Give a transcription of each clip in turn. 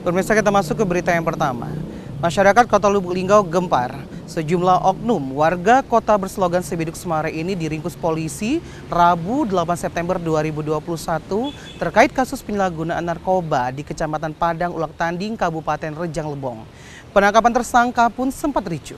Pemirsa kita masuk ke berita yang pertama. Masyarakat Kota Lubuk Linggau gempar. Sejumlah oknum warga kota berslogan Sebiduk Semare ini diringkus polisi Rabu 8 September 2021 terkait kasus penyalahgunaan narkoba di Kecamatan Padang Ulak Tanding, Kabupaten Rejang Lebong. Penangkapan tersangka pun sempat ricuh.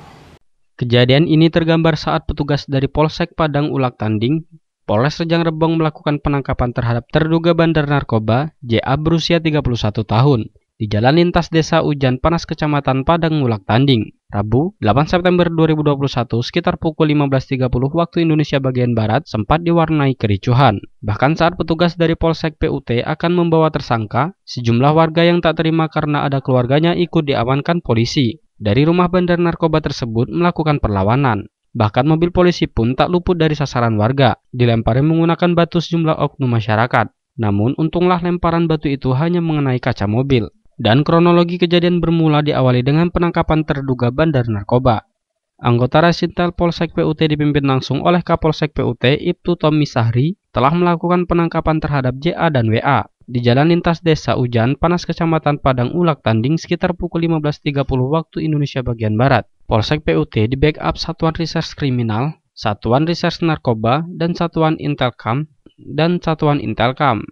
Kejadian ini tergambar saat petugas dari Polsek Padang Ulak Tanding, Polres Rejang Lebong melakukan penangkapan terhadap terduga bandar narkoba JA berusia 31 tahun di Jalan Lintas Desa Ujan Panas Kecamatan Padang Mulak Tanding, Rabu 8 September 2021 sekitar pukul 15.30 waktu Indonesia bagian Barat sempat diwarnai kericuhan. Bahkan saat petugas dari Polsek PUT akan membawa tersangka, sejumlah warga yang tak terima karena ada keluarganya ikut diamankan polisi. Dari rumah bandar narkoba tersebut melakukan perlawanan. Bahkan mobil polisi pun tak luput dari sasaran warga, dilempari menggunakan batu sejumlah oknum masyarakat. Namun untunglah lemparan batu itu hanya mengenai kaca mobil dan kronologi kejadian bermula diawali dengan penangkapan terduga bandar narkoba. Anggota Resintel Polsek PUT dipimpin langsung oleh Kapolsek PUT Ibtu Tommy Sahri telah melakukan penangkapan terhadap JA dan WA di jalan lintas desa Ujan, Panas Kecamatan Padang Ulak Tanding sekitar pukul 15.30 waktu Indonesia bagian Barat. Polsek PUT di backup Satuan Reserse Kriminal, Satuan Reserse Narkoba, dan Satuan Intelkam dan Satuan Intelkam.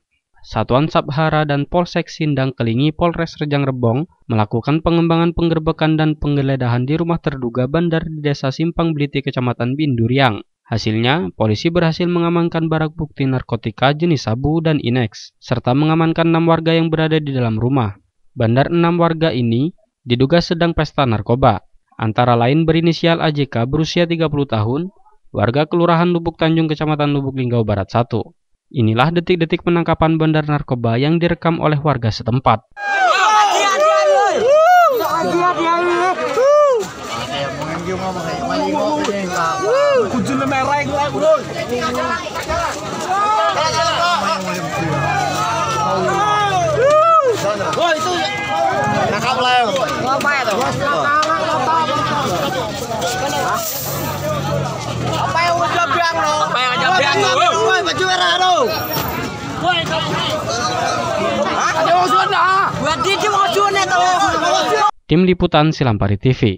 Satuan Sabhara dan Polsek Sindang Kelingi Polres Rejang Rebong melakukan pengembangan penggerbekan dan penggeledahan di rumah terduga bandar di desa Simpang Beliti Kecamatan Binduriang. Hasilnya, polisi berhasil mengamankan barang bukti narkotika jenis sabu dan ineks, serta mengamankan enam warga yang berada di dalam rumah. Bandar enam warga ini diduga sedang pesta narkoba, antara lain berinisial AJK berusia 30 tahun, warga Kelurahan Lubuk Tanjung Kecamatan Lubuk Linggau Barat 1, Inilah detik-detik penangkapan bandar narkoba yang direkam oleh warga setempat. Nakap lah. tuh? Tim Liputan Silampari TV